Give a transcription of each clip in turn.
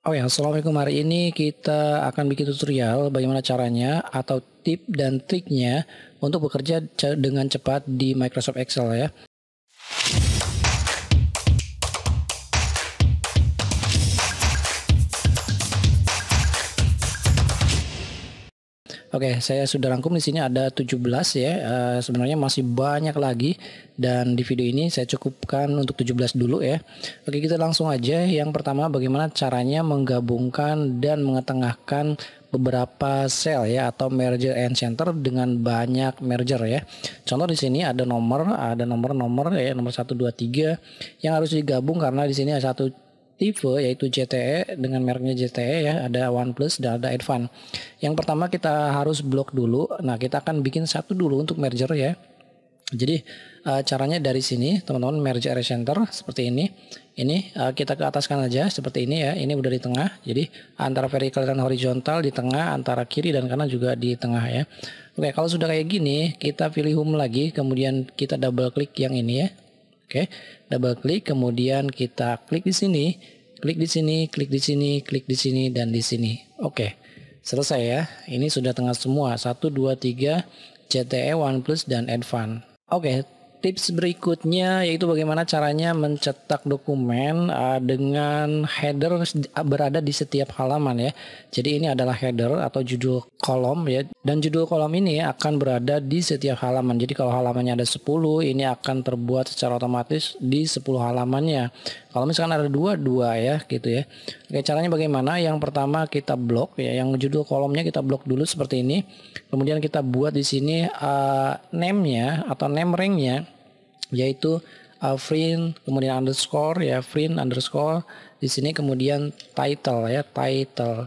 Oh ya, Assalamualaikum hari ini kita akan bikin tutorial bagaimana caranya atau tip dan triknya untuk bekerja dengan cepat di Microsoft Excel ya. Oke, saya sudah rangkum di sini ada 17 ya. Uh, sebenarnya masih banyak lagi dan di video ini saya cukupkan untuk 17 dulu ya. Oke, kita langsung aja. Yang pertama bagaimana caranya menggabungkan dan mengetengahkan beberapa sel ya atau merger and center dengan banyak merger ya. Contoh di sini ada nomor, ada nomor-nomor ya, nomor 1 2 3 yang harus digabung karena di sini ada satu tipe yaitu JTE dengan mereknya JTE ya ada OnePlus dan ada Advan. Yang pertama kita harus blok dulu. Nah kita akan bikin satu dulu untuk merger ya. Jadi eh, caranya dari sini teman-teman merger center seperti ini. Ini eh, kita ke ataskan aja seperti ini ya. Ini udah di tengah. Jadi antara vertikal dan horizontal di tengah, antara kiri dan kanan juga di tengah ya. Oke, kalau sudah kayak gini, kita pilih home lagi, kemudian kita double klik yang ini ya. Oke, double klik kemudian kita klik di sini Klik di sini, klik di sini, klik di sini, dan di sini. Oke, selesai ya. Ini sudah tengah semua. 1, 2, 3, CTE, OnePlus, dan Advan. Oke, tips berikutnya yaitu bagaimana caranya mencetak dokumen uh, dengan header berada di setiap halaman ya. Jadi ini adalah header atau judul kolom ya dan judul kolom ini akan berada di setiap halaman. Jadi kalau halamannya ada 10 ini akan terbuat secara otomatis di 10 halamannya. Kalau misalkan ada dua, dua ya gitu ya. Oke, caranya bagaimana? Yang pertama kita blok ya, yang judul kolomnya kita blok dulu seperti ini. Kemudian kita buat di sini uh, name-nya atau name ring-nya yaitu uh, eh, friend kemudian underscore ya friend underscore di sini kemudian title ya title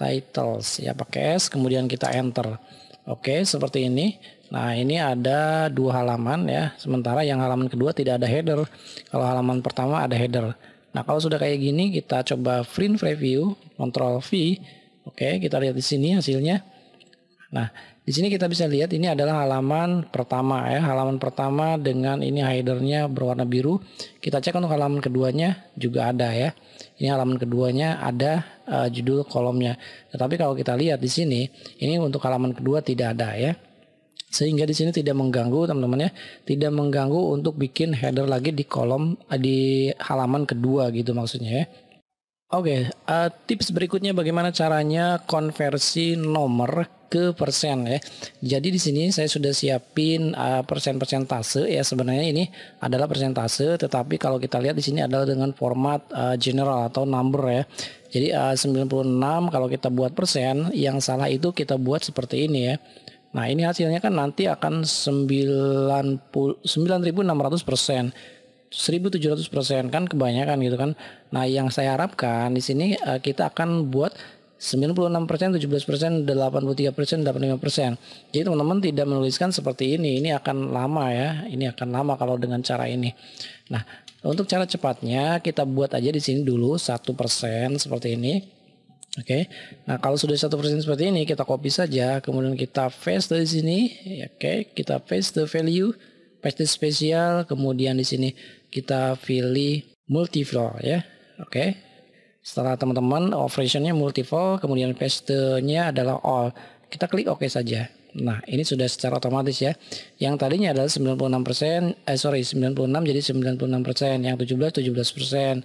titles ya pakai s kemudian kita enter oke seperti ini Nah ini ada dua halaman ya. Sementara yang halaman kedua tidak ada header. Kalau halaman pertama ada header. Nah kalau sudah kayak gini kita coba print preview, Ctrl V. Oke kita lihat di sini hasilnya. Nah di sini kita bisa lihat ini adalah halaman pertama ya. Halaman pertama dengan ini headernya berwarna biru. Kita cek untuk halaman keduanya juga ada ya. Ini halaman keduanya ada uh, judul kolomnya. Tetapi kalau kita lihat di sini ini untuk halaman kedua tidak ada ya sehingga di sini tidak mengganggu teman-teman ya tidak mengganggu untuk bikin header lagi di kolom eh, di halaman kedua gitu maksudnya ya Oke, okay, uh, eh, tips berikutnya bagaimana caranya konversi nomor ke persen ya. Jadi di sini saya sudah siapin uh, eh, persen persentase ya sebenarnya ini adalah persentase, tetapi kalau kita lihat di sini adalah dengan format uh, general atau number ya. Jadi uh, 96 kalau kita buat persen, yang salah itu kita buat seperti ini ya. Nah ini hasilnya kan nanti akan 9.600 persen. 1700 persen kan kebanyakan gitu kan. Nah yang saya harapkan di sini uh, kita akan buat 96 persen, 17 persen, 83 persen, 85 persen. Jadi teman-teman tidak menuliskan seperti ini, ini akan lama ya, ini akan lama kalau dengan cara ini. Nah untuk cara cepatnya kita buat aja di sini dulu 1% persen seperti ini. Oke, okay. nah kalau sudah satu persen seperti ini kita copy saja, kemudian kita paste dari sini, ya, oke, okay. kita paste the value, paste spesial, kemudian di sini kita pilih floor, ya, oke. Okay. Setelah teman-teman operationnya floor, kemudian paste-nya adalah all, kita klik oke saja. Nah ini sudah secara otomatis ya, yang tadinya adalah 96%, eh sorry 96 jadi 96%, yang 17 17%, 83 8%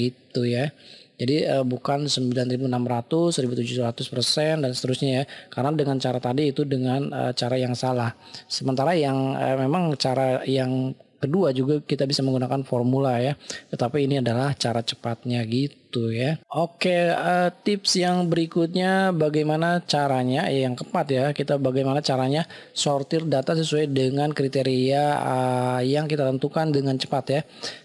gitu ya. Jadi uh, bukan 9.600, 1.700 persen dan seterusnya ya. Karena dengan cara tadi itu dengan uh, cara yang salah. Sementara yang uh, memang cara yang kedua juga kita bisa menggunakan formula ya. Tetapi ini adalah cara cepatnya gitu ya. Oke, uh, tips yang berikutnya bagaimana caranya eh, yang keempat ya, kita bagaimana caranya sortir data sesuai dengan kriteria uh, yang kita tentukan dengan cepat ya.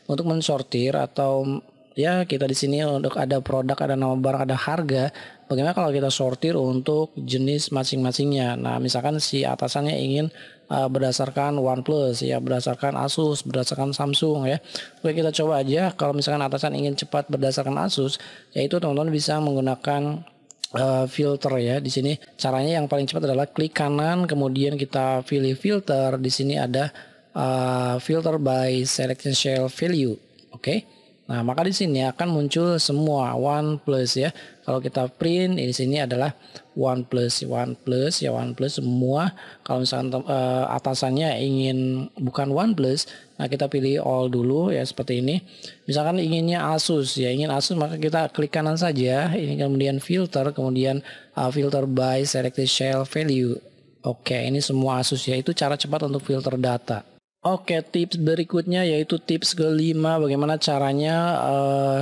Untuk mensortir atau ya kita di sini untuk ada produk, ada nama barang, ada harga. Bagaimana kalau kita sortir untuk jenis masing-masingnya? Nah, misalkan si atasannya ingin uh, berdasarkan OnePlus, ya berdasarkan Asus, berdasarkan Samsung, ya. Oke, kita coba aja. Kalau misalkan atasan ingin cepat berdasarkan Asus, yaitu teman-teman bisa menggunakan Uh, filter ya di sini caranya yang paling cepat adalah klik kanan kemudian kita pilih filter di sini ada uh, filter by selection shell value oke okay? Nah, maka di sini akan muncul semua one plus ya. Kalau kita print di sini adalah one plus, one plus ya one plus semua. Kalau misalkan uh, atasannya ingin bukan one plus, nah kita pilih all dulu ya seperti ini. Misalkan inginnya Asus ya, ingin Asus maka kita klik kanan saja. Ini kemudian filter, kemudian uh, filter by selected shell value. Oke, ini semua Asus ya. Itu cara cepat untuk filter data. Oke, tips berikutnya yaitu tips kelima bagaimana caranya uh,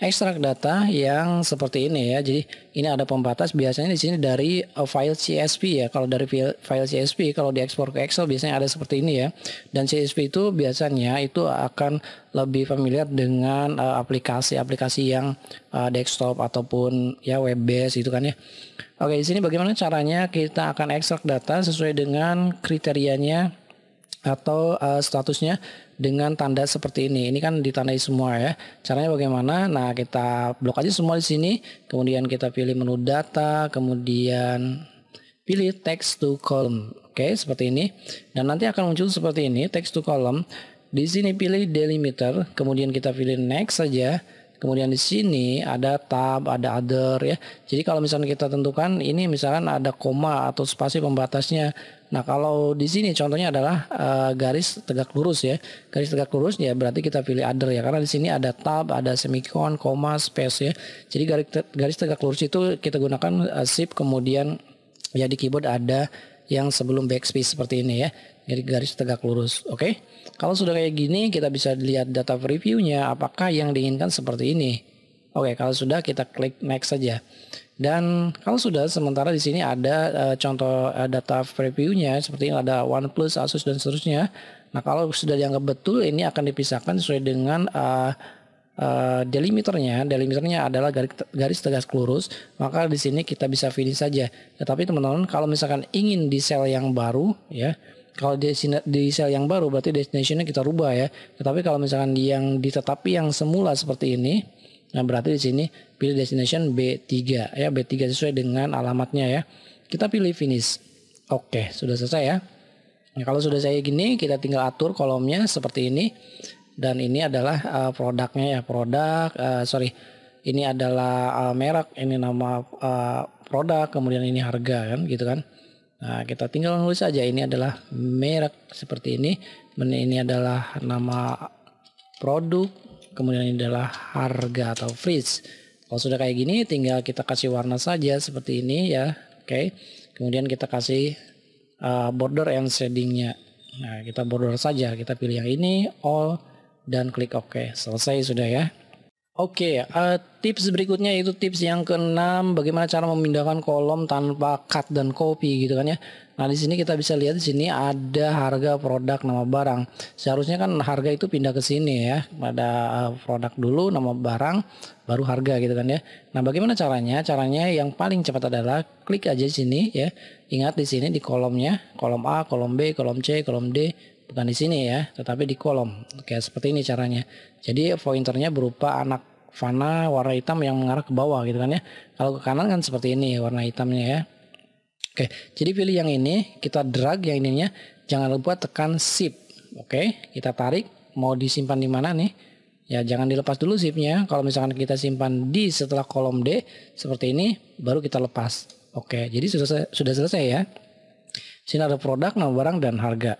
ekstrak data yang seperti ini ya. Jadi ini ada pembatas biasanya di sini dari uh, file CSV ya. Kalau dari file file CSV kalau diekspor ke Excel biasanya ada seperti ini ya. Dan CSV itu biasanya itu akan lebih familiar dengan eh, aplikasi-aplikasi uh, yang uh, desktop ataupun ya web based itu kan ya. Oke, di sini bagaimana caranya kita akan ekstrak data sesuai dengan kriterianya atau uh, statusnya dengan tanda seperti ini. Ini kan ditandai semua ya. Caranya bagaimana? Nah, kita blok aja semua di sini, kemudian kita pilih menu data, kemudian pilih text to column. Oke, okay, seperti ini. Dan nanti akan muncul seperti ini, text to column. Di sini pilih delimiter, kemudian kita pilih next saja. Kemudian di sini ada tab, ada other ya. Jadi kalau misalnya kita tentukan ini misalkan ada koma atau spasi pembatasnya. Nah kalau di sini contohnya adalah uh, garis tegak lurus ya. Garis tegak lurus ya berarti kita pilih other ya. Karena di sini ada tab, ada semicolon, koma, space ya. Jadi garis, garis tegak lurus itu kita gunakan uh, eh, shift kemudian ya di keyboard ada yang sebelum backspace seperti ini ya. Jadi garis tegak lurus. Oke. Okay? Kalau sudah kayak gini kita bisa lihat data previewnya apakah yang diinginkan seperti ini. Oke okay, kalau sudah kita klik next saja. Dan kalau sudah, sementara di sini ada uh, contoh uh, data previewnya, seperti ini ada OnePlus, Asus dan seterusnya. Nah kalau sudah dianggap betul, ini akan dipisahkan sesuai dengan uh, eh, uh, delimiternya. Delimiternya adalah garis, garis tegas lurus, maka di sini kita bisa finish saja. Tetapi teman-teman, kalau misalkan ingin di sel yang baru, ya kalau di, di sel yang baru berarti destinationnya kita rubah ya. Tetapi kalau misalkan yang ditetapi yang semula seperti ini, nah berarti di sini Pilih destination B3 ya, B3 sesuai dengan alamatnya ya. Kita pilih finish. Oke, sudah selesai ya. Nah, kalau sudah saya gini, kita tinggal atur kolomnya seperti ini. Dan ini adalah uh, produknya ya, produk uh, sorry. Ini adalah uh, merek, ini nama uh, produk, kemudian ini harga kan gitu kan. Nah, kita tinggal nulis saja ini adalah merek seperti ini. Ini adalah nama produk, kemudian ini adalah harga atau freeze kalau sudah kayak gini tinggal kita kasih warna saja seperti ini ya. Oke. Okay. Kemudian kita kasih uh, border and shadingnya. Nah kita border saja. Kita pilih yang ini all dan klik OK. Selesai sudah ya. Oke, okay, uh, eh, tips berikutnya yaitu tips yang keenam, bagaimana cara memindahkan kolom tanpa cut dan copy gitu kan ya. Nah di sini kita bisa lihat di sini ada harga produk nama barang. Seharusnya kan harga itu pindah ke sini ya, pada eh, produk dulu nama barang, baru harga gitu kan ya. Nah bagaimana caranya? Caranya yang paling cepat adalah klik aja di sini ya. Ingat di sini di kolomnya, kolom A, kolom B, kolom C, kolom D, bukan di sini ya, tetapi di kolom. Oke, seperti ini caranya. Jadi pointernya berupa anak fana warna hitam yang mengarah ke bawah gitu kan ya. Kalau ke kanan kan seperti ini warna hitamnya ya. Oke, jadi pilih yang ini, kita drag yang ininya. Jangan lupa tekan shift. Oke, kita tarik. Mau disimpan di mana nih? Ya, jangan dilepas dulu shiftnya Kalau misalkan kita simpan di setelah kolom D seperti ini, baru kita lepas. Oke, jadi sudah sudah selesai ya. Sini ada produk, nama barang dan harga.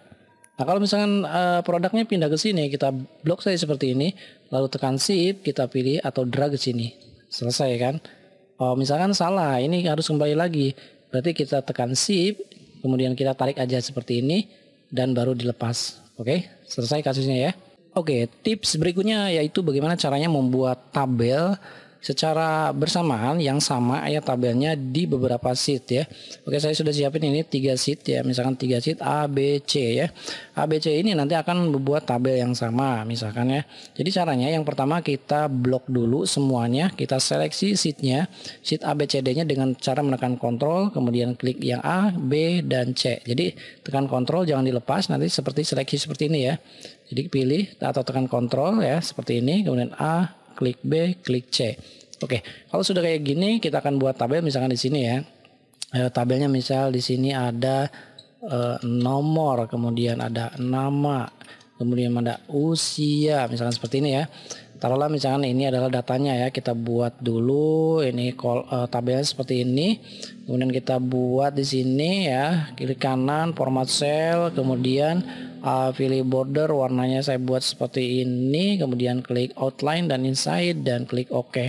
Nah kalau misalkan uh, produknya pindah ke sini, kita blok saja seperti ini, lalu tekan shift, kita pilih atau drag ke sini. Selesai kan? Oh, misalkan salah, ini harus kembali lagi. Berarti kita tekan shift, kemudian kita tarik aja seperti ini, dan baru dilepas. Oke, okay? selesai kasusnya ya. Oke, okay, tips berikutnya yaitu bagaimana caranya membuat tabel secara bersamaan yang sama ya tabelnya di beberapa sheet ya. Oke, saya sudah siapin ini tiga sheet ya, misalkan tiga sheet A, B, C ya. A, B, C ini nanti akan membuat tabel yang sama misalkan ya. Jadi caranya yang pertama kita blok dulu semuanya, kita seleksi sheetnya, sheet A, B, C, D-nya dengan cara menekan kontrol, kemudian klik yang A, B, dan C. Jadi tekan kontrol jangan dilepas, nanti seperti seleksi seperti ini ya. Jadi pilih atau tekan kontrol ya seperti ini, kemudian A, klik B, klik C. Oke, kalau sudah kayak gini kita akan buat tabel misalkan di sini ya. E, tabelnya misal di sini ada e, nomor, kemudian ada nama, kemudian ada usia, misalkan seperti ini ya taruhlah misalkan ini adalah datanya ya kita buat dulu ini call uh, eh, tabelnya seperti ini kemudian kita buat di sini ya kiri kanan format cell kemudian uh, pilih border warnanya saya buat seperti ini kemudian klik outline dan inside dan klik OK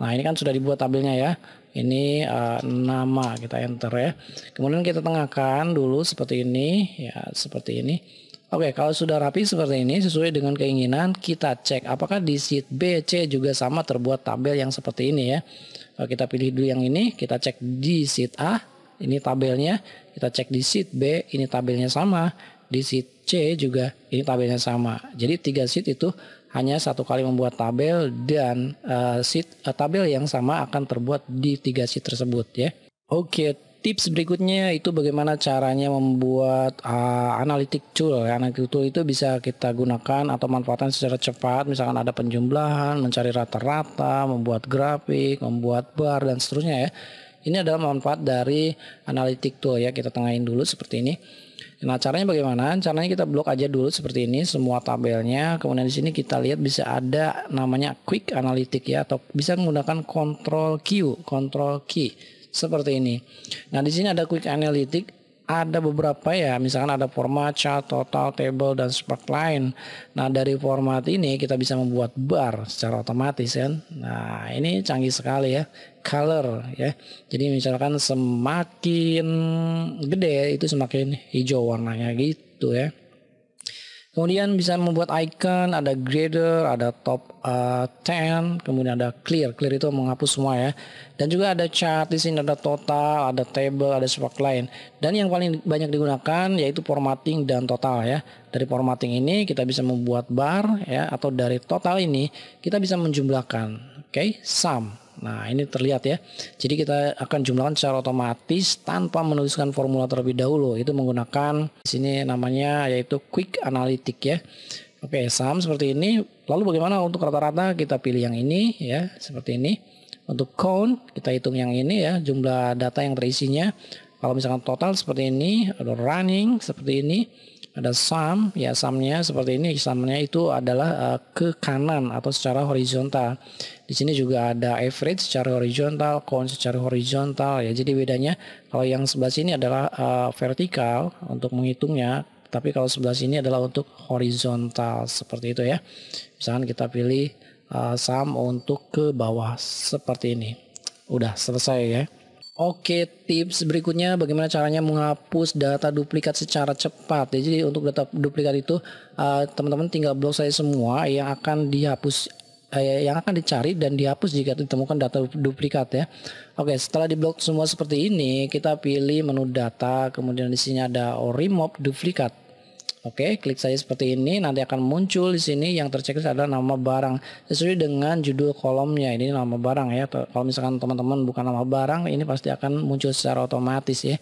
nah ini kan sudah dibuat tabelnya ya ini uh, nama kita enter ya kemudian kita tengahkan dulu seperti ini ya seperti ini Oke, kalau sudah rapi seperti ini sesuai dengan keinginan, kita cek apakah di sheet B, C juga sama terbuat tabel yang seperti ini ya. Kalau kita pilih dulu yang ini, kita cek di sheet A, ini tabelnya, kita cek di sheet B, ini tabelnya sama, di sheet C juga ini tabelnya sama. Jadi tiga sheet itu hanya satu kali membuat tabel dan uh, sheet uh, tabel yang sama akan terbuat di tiga sheet tersebut ya. Oke, tips berikutnya itu bagaimana caranya membuat uh, analitik tool. Ya. Analitik tool itu bisa kita gunakan atau manfaatkan secara cepat. Misalkan ada penjumlahan, mencari rata-rata, membuat grafik, membuat bar dan seterusnya ya. Ini adalah manfaat dari analitik tool ya. Kita tengahin dulu seperti ini. Nah caranya bagaimana? Caranya kita blok aja dulu seperti ini semua tabelnya. Kemudian di sini kita lihat bisa ada namanya quick analytic ya atau bisa menggunakan control Q, control key seperti ini. Nah, di sini ada quick analytic ada beberapa ya, misalkan ada format, chart, total, table, dan lain. Nah, dari format ini kita bisa membuat bar secara otomatis ya. Nah, ini canggih sekali ya. Color ya. Jadi misalkan semakin gede itu semakin hijau warnanya gitu ya. Kemudian bisa membuat icon, ada grader, ada top uh, eh, 10, kemudian ada clear. Clear itu menghapus semua ya. Dan juga ada chart di sini ada total, ada table, ada sepak lain. Dan yang paling banyak digunakan yaitu formatting dan total ya. Dari formatting ini kita bisa membuat bar ya atau dari total ini kita bisa menjumlahkan. Oke, okay? sum Nah, ini terlihat ya. Jadi kita akan jumlahkan secara otomatis tanpa menuliskan formula terlebih dahulu. Itu menggunakan sini namanya yaitu quick analytic ya. Oke, saham seperti ini. Lalu bagaimana untuk rata-rata kita pilih yang ini ya, seperti ini. Untuk count kita hitung yang ini ya, jumlah data yang terisinya. Kalau misalkan total seperti ini, ada running seperti ini ada sum ya sumnya seperti ini sumnya itu adalah uh, ke kanan atau secara horizontal di sini juga ada average secara horizontal cone secara horizontal ya jadi bedanya kalau yang sebelah sini adalah uh, vertikal untuk menghitungnya tapi kalau sebelah sini adalah untuk horizontal seperti itu ya misalkan kita pilih uh, eh, sum untuk ke bawah seperti ini udah selesai ya Oke, tips berikutnya bagaimana caranya menghapus data duplikat secara cepat. Ya, jadi untuk data duplikat itu eh, teman-teman uh, tinggal blok saya semua yang akan dihapus uh, yang akan dicari dan dihapus jika ditemukan data duplikat ya. Oke, setelah diblok semua seperti ini, kita pilih menu data, kemudian di sini ada remove duplikat. Oke, klik saja seperti ini. Nanti akan muncul di sini yang terceklis adalah nama barang sesuai dengan judul kolomnya. Ini nama barang ya. Kalau misalkan teman-teman bukan nama barang, ini pasti akan muncul secara otomatis ya.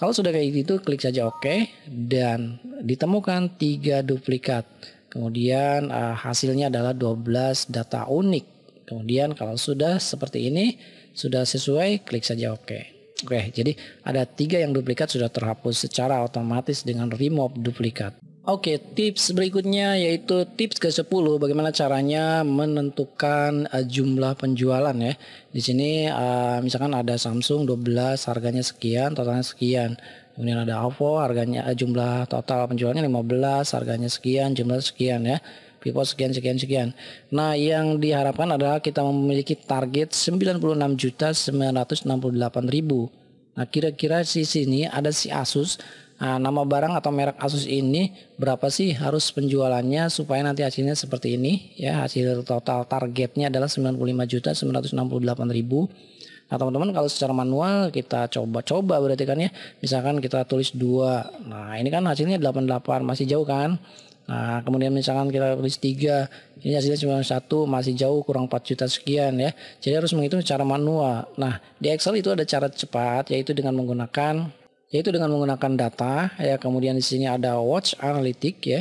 Kalau sudah kayak gitu, klik saja Oke dan ditemukan tiga duplikat. Kemudian eh, hasilnya adalah 12 data unik. Kemudian kalau sudah seperti ini, sudah sesuai, klik saja Oke. Oke, jadi ada tiga yang duplikat sudah terhapus secara otomatis dengan remove duplikat. Oke, tips berikutnya yaitu tips ke-10 bagaimana caranya menentukan uh, jumlah penjualan ya. Di sini uh, misalkan ada Samsung 12 harganya sekian, totalnya sekian. Kemudian ada Oppo harganya uh, jumlah total penjualannya 15, harganya sekian, jumlah sekian ya. Vivo sekian sekian sekian. Nah, yang diharapkan adalah kita memiliki target 96.968.000. Nah, kira-kira di sini ada si Asus Nah, nama barang atau merek Asus ini berapa sih harus penjualannya supaya nanti hasilnya seperti ini ya hasil total targetnya adalah 95.968.000 Nah teman-teman kalau secara manual kita coba-coba berarti kan ya misalkan kita tulis 2 nah ini kan hasilnya 88 masih jauh kan Nah, kemudian misalkan kita tulis tiga ini hasilnya cuma satu, masih jauh kurang 4 juta sekian ya. Jadi harus menghitung secara manual. Nah, di Excel itu ada cara cepat yaitu dengan menggunakan yaitu dengan menggunakan data ya, kemudian di sini ada watch analytic ya.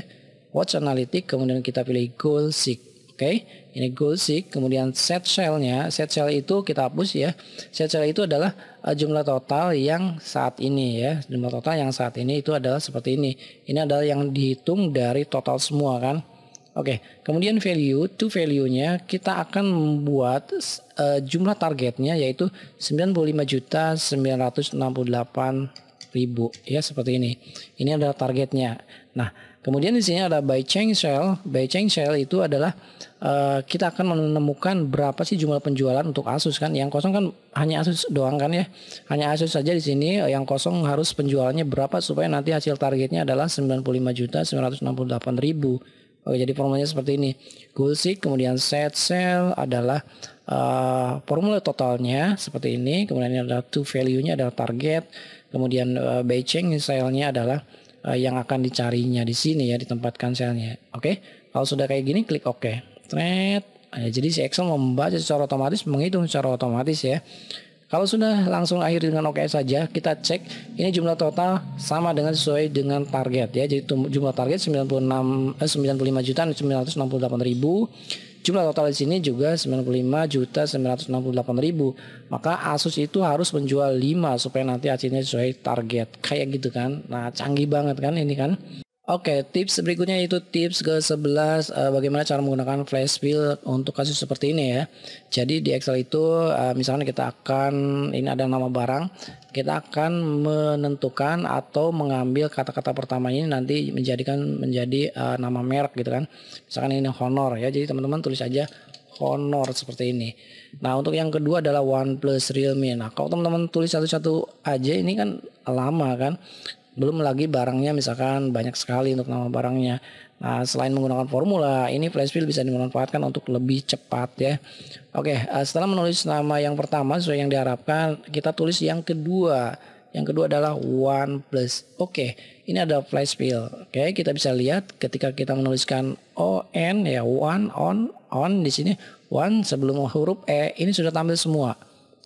Watch analytic kemudian kita pilih goal seek okay? ini goal seek kemudian set nya set cell itu kita hapus ya set cell itu adalah e, jumlah total yang saat ini ya jumlah total yang saat ini itu adalah seperti ini ini adalah yang dihitung dari total semua kan Oke, okay. kemudian value to value-nya kita akan membuat uh, jumlah targetnya yaitu juta ribu ya seperti ini. Ini adalah targetnya. Nah, Kemudian di sini ada by change sale. By change sale itu adalah uh, kita akan menemukan berapa sih jumlah penjualan untuk Asus kan. Yang kosong kan hanya Asus doang kan ya. Hanya Asus saja di sini yang kosong harus penjualannya berapa supaya nanti hasil targetnya adalah 95.968.000. Oke, jadi formulanya seperti ini. Goal seek kemudian set sale adalah uh, formula totalnya seperti ini. Kemudian ini adalah two value-nya adalah target. Kemudian uh, by change sale-nya adalah uh, yang akan dicarinya di sini ya ditempatkan selnya. Oke, okay? kalau sudah kayak gini klik OK. thread nah, Ya, jadi si Excel membaca secara otomatis, menghitung secara otomatis ya. Kalau sudah langsung akhir dengan OK saja, kita cek ini jumlah total sama dengan sesuai dengan target ya. Jadi jumlah target 96 eh, 95 juta 968 ribu Jumlah total di sini juga 95.968.000. Maka Asus itu harus menjual 5 supaya nanti hasilnya sesuai target. Kayak gitu kan. Nah, canggih banget kan ini kan. Oke, okay, tips berikutnya itu tips ke-11 uh, eh, bagaimana cara menggunakan flash fill untuk kasus seperti ini ya. Jadi di Excel itu uh, eh, misalnya kita akan ini ada nama barang, kita akan menentukan atau mengambil kata-kata pertama ini nanti menjadikan menjadi uh, nama merek gitu kan. Misalkan ini honor ya. Jadi teman-teman tulis aja honor seperti ini. Nah, untuk yang kedua adalah OnePlus Realme. Nah, kalau teman-teman tulis satu-satu aja ini kan lama kan belum lagi barangnya misalkan banyak sekali untuk nama barangnya. Nah, selain menggunakan formula, ini flash fill bisa dimanfaatkan untuk lebih cepat ya. Oke, eh, setelah menulis nama yang pertama sesuai yang diharapkan, kita tulis yang kedua. Yang kedua adalah one plus. Oke, ini ada flash fill Oke, kita bisa lihat ketika kita menuliskan on ya one on on di sini one sebelum huruf e ini sudah tampil semua.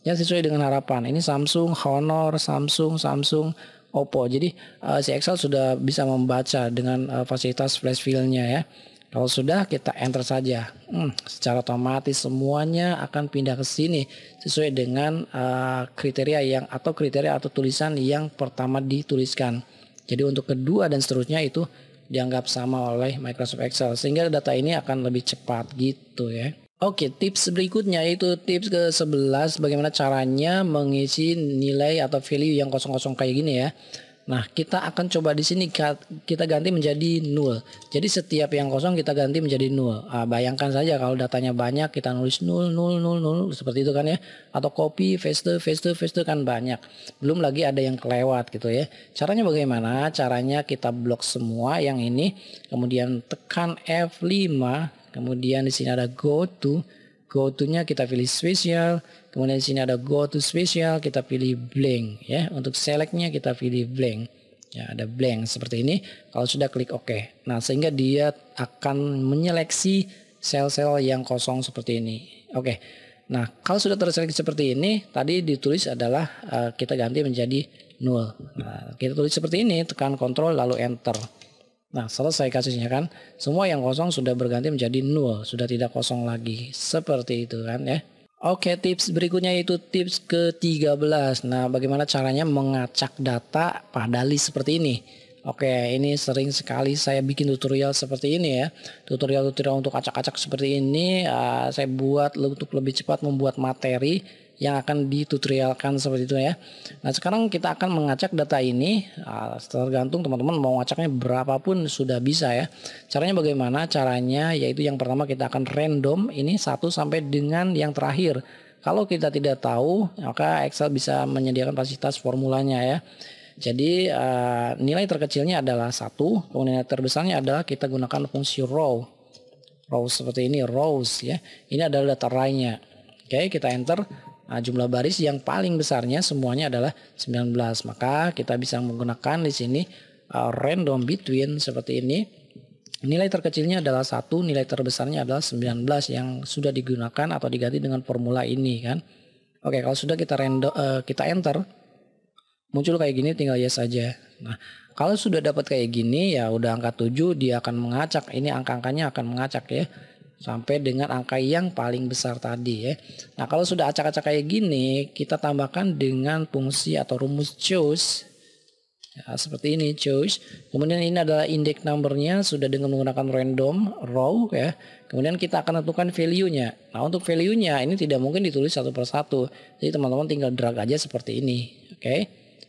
Ya sesuai dengan harapan. Ini Samsung, Honor, Samsung, Samsung Oppo. Jadi uh, si Excel sudah bisa membaca dengan uh, fasilitas flash Fill-nya ya. Kalau sudah kita enter saja. Hmm, secara otomatis semuanya akan pindah ke sini sesuai dengan uh, kriteria yang atau kriteria atau tulisan yang pertama dituliskan. Jadi untuk kedua dan seterusnya itu dianggap sama oleh Microsoft Excel sehingga data ini akan lebih cepat gitu ya. Oke, tips berikutnya yaitu tips ke-11 bagaimana caranya mengisi nilai atau value yang kosong-kosong kayak gini ya. Nah, kita akan coba di sini kita ganti menjadi nol. Jadi setiap yang kosong kita ganti menjadi nol. Nah, bayangkan saja kalau datanya banyak kita nulis nol nol nol nol seperti itu kan ya. Atau copy paste paste paste kan banyak. Belum lagi ada yang kelewat gitu ya. Caranya bagaimana? Caranya kita blok semua yang ini kemudian tekan F5 Kemudian di sini ada go to. Go to-nya kita pilih special. Kemudian di sini ada go to special, kita pilih blank ya. Untuk select-nya kita pilih blank. Ya, ada blank seperti ini. Kalau sudah klik OK. Nah, sehingga dia akan menyeleksi sel-sel yang kosong seperti ini. Oke. Okay. Nah, kalau sudah terseleksi seperti ini, tadi ditulis adalah uh, kita ganti menjadi null. Nah, kita tulis seperti ini, tekan Control lalu enter. Nah, selesai kasusnya kan. Semua yang kosong sudah berganti menjadi nol, sudah tidak kosong lagi. Seperti itu kan ya. Oke, tips berikutnya itu tips ke-13. Nah, bagaimana caranya mengacak data pada list seperti ini? Oke, ini sering sekali saya bikin tutorial seperti ini ya. Tutorial-tutorial untuk acak-acak seperti ini uh, saya buat untuk lebih cepat membuat materi yang akan ditutorialkan seperti itu ya. Nah sekarang kita akan mengacak data ini ah, tergantung teman-teman mau ngacaknya berapapun sudah bisa ya. Caranya bagaimana? Caranya yaitu yang pertama kita akan random ini satu sampai dengan yang terakhir. Kalau kita tidak tahu maka Excel bisa menyediakan fasilitas formulanya ya. Jadi ah, nilai terkecilnya adalah satu, kemudian nilai terbesarnya adalah kita gunakan fungsi row. Row seperti ini, rows ya. Ini adalah data raynya. Oke, kita enter. Nah, jumlah baris yang paling besarnya semuanya adalah 19. Maka kita bisa menggunakan di sini uh, random between seperti ini. Nilai terkecilnya adalah satu, nilai terbesarnya adalah 19 yang sudah digunakan atau diganti dengan formula ini kan. Oke, kalau sudah kita random uh, kita enter muncul kayak gini tinggal yes saja. Nah, kalau sudah dapat kayak gini ya udah angka 7 dia akan mengacak. Ini angka-angkanya akan mengacak ya sampai dengan angka yang paling besar tadi ya. Nah kalau sudah acak-acak kayak gini kita tambahkan dengan fungsi atau rumus choose ya, seperti ini choose. Kemudian ini adalah indeks numbernya sudah dengan menggunakan random row ya. Kemudian kita akan tentukan value-nya. Nah untuk value-nya ini tidak mungkin ditulis satu persatu. Jadi teman-teman tinggal drag aja seperti ini. Oke. Okay.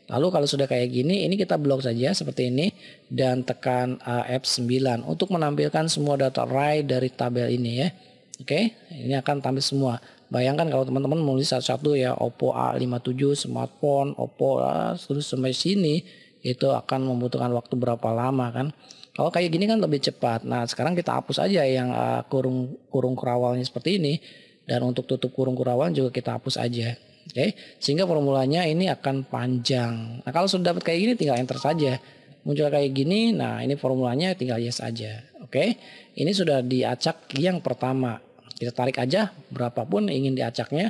Lalu kalau sudah kayak gini, ini kita blok saja seperti ini dan tekan uh, F9 untuk menampilkan semua data array dari tabel ini ya. Oke, ini akan tampil semua. Bayangkan kalau teman-teman menulis satu-satu ya Oppo A57 smartphone, Oppo uh, terus sampai sini itu akan membutuhkan waktu berapa lama kan? Kalau kayak gini kan lebih cepat. Nah, sekarang kita hapus aja yang uh, kurung kurung kurung kurawalnya seperti ini dan untuk tutup kurung kurawal juga kita hapus aja. Oke, okay? sehingga formulanya ini akan panjang. Nah, kalau sudah dapat kayak gini tinggal enter saja. Muncul kayak gini, nah ini formulanya tinggal yes aja. Oke, okay? ini sudah diacak yang pertama. Kita tarik aja berapapun ingin diacaknya.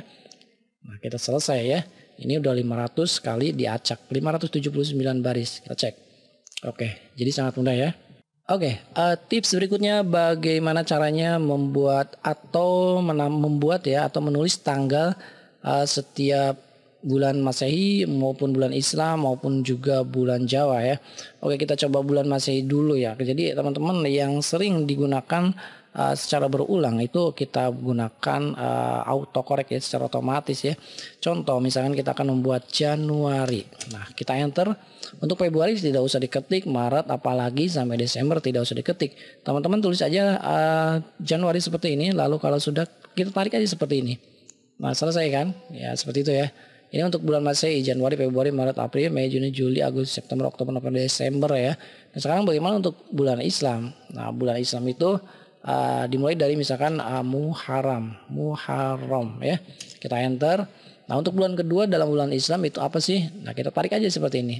Nah, kita selesai ya. Ini udah 500 kali diacak, 579 baris. Kita cek. Oke, okay, jadi sangat mudah ya. Oke, okay, uh, eh, tips berikutnya bagaimana caranya membuat atau membuat ya atau menulis tanggal uh, setiap bulan Masehi maupun bulan Islam maupun juga bulan Jawa ya. Oke, kita coba bulan Masehi dulu ya. Jadi teman-teman yang sering digunakan uh, secara berulang itu kita gunakan uh, autocorrect ya secara otomatis ya. Contoh misalkan kita akan membuat Januari. Nah, kita enter untuk Februari tidak usah diketik, Maret apalagi sampai Desember tidak usah diketik. Teman-teman tulis aja uh, Januari seperti ini lalu kalau sudah kita tarik aja seperti ini. Nah, selesai kan? Ya, seperti itu ya. Ini untuk bulan Masehi, Januari, Februari, Maret, April, Mei, Juni, Juli, Agustus, September, Oktober, November, Desember ya. Nah, sekarang bagaimana untuk bulan Islam? Nah, bulan Islam itu uh, dimulai dari misalkan uh, Muharram, Muharram ya. Kita enter. Nah, untuk bulan kedua dalam bulan Islam itu apa sih? Nah, kita tarik aja seperti ini.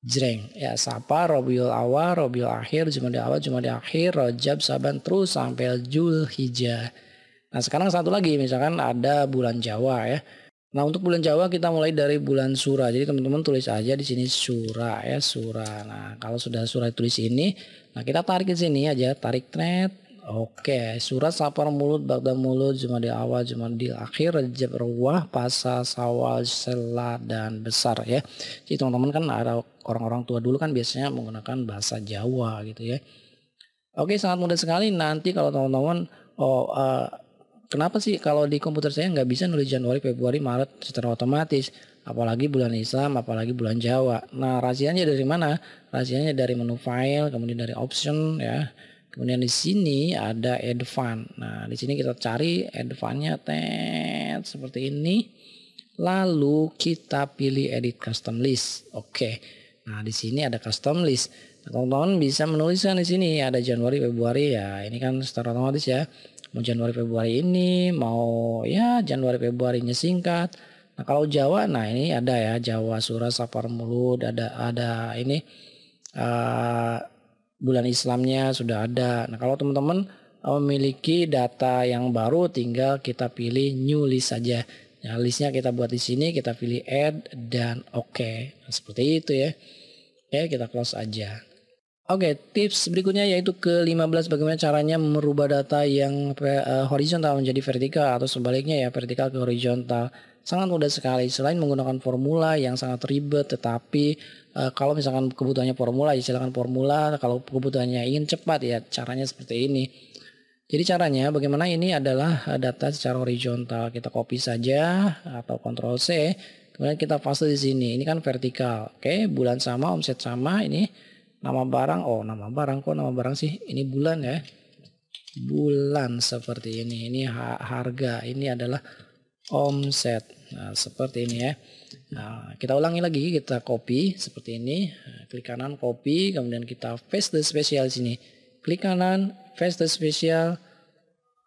Jreng ya Sapa, Robiul Awal, Robiul Akhir, Jumadil Awal, Jumadil Akhir, Rojab, Saban terus sampai Julhijjah. Nah sekarang satu lagi misalkan ada bulan Jawa ya. Nah untuk bulan Jawa kita mulai dari bulan Sura. Jadi teman-teman tulis aja di sini Sura ya Sura. Nah kalau sudah Sura tulis ini, nah kita tarik ke sini aja, tarik thread. Oke, surat sapar mulut, bagda mulut, di awal, cuma di akhir, rejab ruwah, pasa, sawal, sela, dan besar ya. Jadi teman-teman kan ada orang-orang tua dulu kan biasanya menggunakan bahasa Jawa gitu ya. Oke, sangat mudah sekali nanti kalau teman-teman oh, uh, kenapa sih kalau di komputer saya nggak bisa nulis Januari, Februari, Maret secara otomatis? Apalagi bulan Islam, apalagi bulan Jawa. Nah, rahasianya dari mana? Rahasianya dari menu file, kemudian dari option ya. Kemudian di sini ada advance. Nah, di sini kita cari advance-nya tet seperti ini. Lalu kita pilih edit custom list. Oke. Nah, di sini ada custom list. Nah, teman-teman bisa menuliskan di sini ada Januari, Februari ya. Ini kan secara otomatis ya mau Januari Februari ini mau ya Januari Februari-nya singkat nah kalau Jawa nah ini ada ya Jawa Surah Safar Mulud ada ada ini uh, bulan Islamnya sudah ada nah kalau teman-teman eh, memiliki data yang baru tinggal kita pilih new list saja Nah, listnya kita buat di sini, kita pilih add dan oke. Okay. Nah, seperti itu ya. Oke, kita close aja. Oke, okay, tips berikutnya yaitu ke-15 bagaimana caranya merubah data yang eh, horizontal menjadi vertikal atau sebaliknya ya vertikal ke horizontal. Sangat mudah sekali selain menggunakan formula yang sangat ribet tetapi eh, kalau misalkan kebutuhannya formula ya silakan formula, kalau kebutuhannya ingin cepat ya caranya seperti ini. Jadi caranya bagaimana ini adalah eh, data secara horizontal. Kita copy saja atau Ctrl C, kemudian kita paste di sini. Ini kan vertikal. Oke, okay, bulan sama, omset sama ini nama barang oh nama barang kok nama barang sih ini bulan ya bulan seperti ini ini harga ini adalah omset nah, seperti ini ya nah, kita ulangi lagi kita copy seperti ini nah, klik kanan copy kemudian kita paste the special di sini klik kanan paste the special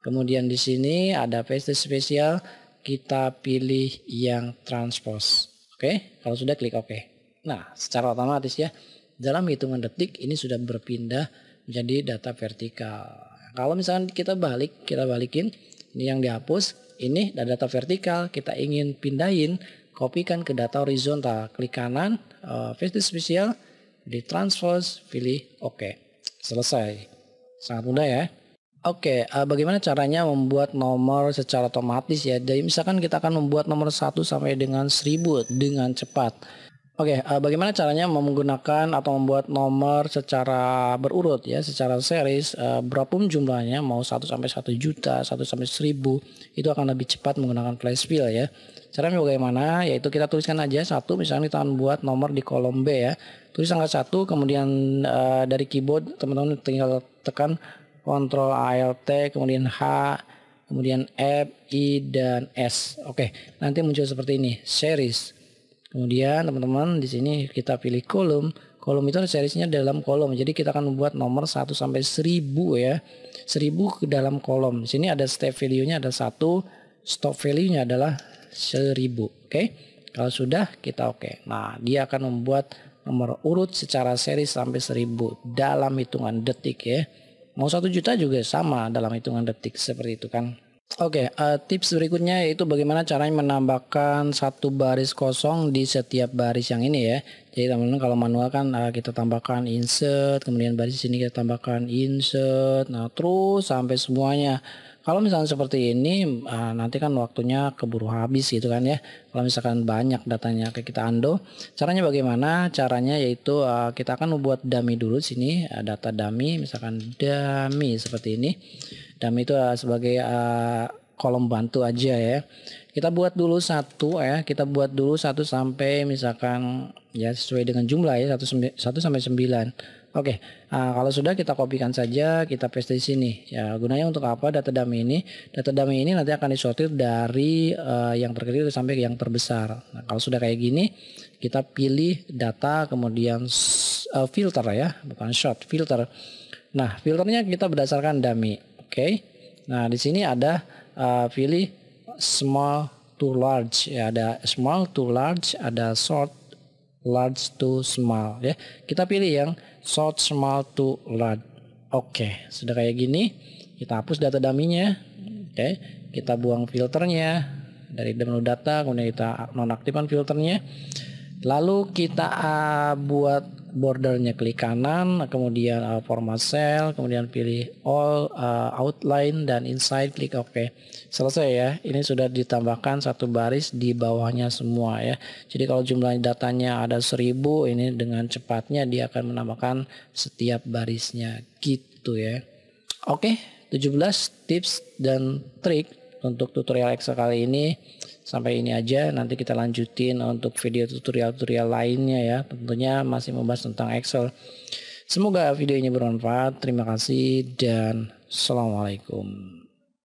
kemudian di sini ada paste the special kita pilih yang transpose oke okay? kalau sudah klik oke okay. nah secara otomatis ya dalam hitungan detik ini sudah berpindah menjadi data vertikal. Kalau misalkan kita balik, kita balikin, ini yang dihapus, ini data vertikal, kita ingin pindahin, kopikan ke data horizontal, klik kanan, uh, special, di transfer, pilih OK. Selesai. Sangat mudah ya. Oke, okay, uh, bagaimana caranya membuat nomor secara otomatis ya? Jadi misalkan kita akan membuat nomor 1 sampai dengan 1000 dengan cepat. Oke, okay, uh, eh, bagaimana caranya menggunakan atau membuat nomor secara berurut ya, secara series uh, berapapun jumlahnya mau 1 sampai 1 juta, 1 sampai 1000 itu akan lebih cepat menggunakan Flash Fill ya. Caranya bagaimana? Yaitu kita tuliskan aja satu misalnya kita akan buat nomor di kolom B ya. Tulis angka satu kemudian uh, dari keyboard teman-teman tinggal tekan Ctrl ALT kemudian H kemudian F, I dan S. Oke, okay, nanti muncul seperti ini, series. Kemudian teman-teman di sini kita pilih kolom. Kolom itu serisnya dalam kolom. Jadi kita akan membuat nomor 1 sampai 1000 ya. 1000 ke dalam kolom. Di sini ada step value-nya ada satu, stop value-nya adalah 1000. Oke. Okay? Kalau sudah kita oke. Okay. Nah, dia akan membuat nomor urut secara seri sampai 1000 dalam hitungan detik ya. Mau satu juta juga sama dalam hitungan detik seperti itu kan. Oke, okay, uh, eh, tips berikutnya yaitu bagaimana caranya menambahkan satu baris kosong di setiap baris yang ini ya. Jadi teman-teman kalau manual kan uh, kita tambahkan insert, kemudian baris sini kita tambahkan insert, nah terus sampai semuanya. Kalau misalnya seperti ini uh, nanti kan waktunya keburu habis gitu kan ya. Kalau misalkan banyak datanya ke kita Ando, caranya bagaimana? Caranya yaitu uh, kita akan membuat dummy dulu sini, uh, data dummy misalkan dummy seperti ini. Dummy itu uh, sebagai uh, kolom bantu aja ya. Kita buat dulu satu ya, kita buat dulu satu sampai misalkan ya sesuai dengan jumlah ya satu sampai sembilan Oke, okay. nah, kalau sudah kita kopikan saja, kita paste di sini. Ya, gunanya untuk apa data dummy ini? Data dummy ini nanti akan disortir dari uh, yang terkecil sampai yang terbesar. Nah, kalau sudah kayak gini, kita pilih data kemudian uh, filter ya, bukan short, filter. Nah, filternya kita berdasarkan dummy. Oke. Okay. Nah, di sini ada uh, pilih small to large, ya ada small to large, ada short large to small ya. Kita pilih yang short small to large. Oke, okay. sudah kayak gini. Kita hapus data daminya, Oke, okay. kita buang filternya dari menu data, kemudian kita nonaktifkan filternya. Lalu kita uh, buat bordernya klik kanan, kemudian uh, format cell, kemudian pilih all, uh, outline dan inside klik OK. Selesai ya. Ini sudah ditambahkan satu baris di bawahnya semua ya. Jadi kalau jumlah datanya ada 1000 ini dengan cepatnya dia akan menambahkan setiap barisnya gitu ya. Oke, 17 tips dan trik untuk tutorial Excel kali ini. Sampai ini aja, nanti kita lanjutin untuk video tutorial-tutorial lainnya ya. Tentunya masih membahas tentang Excel. Semoga video ini bermanfaat. Terima kasih dan Assalamualaikum.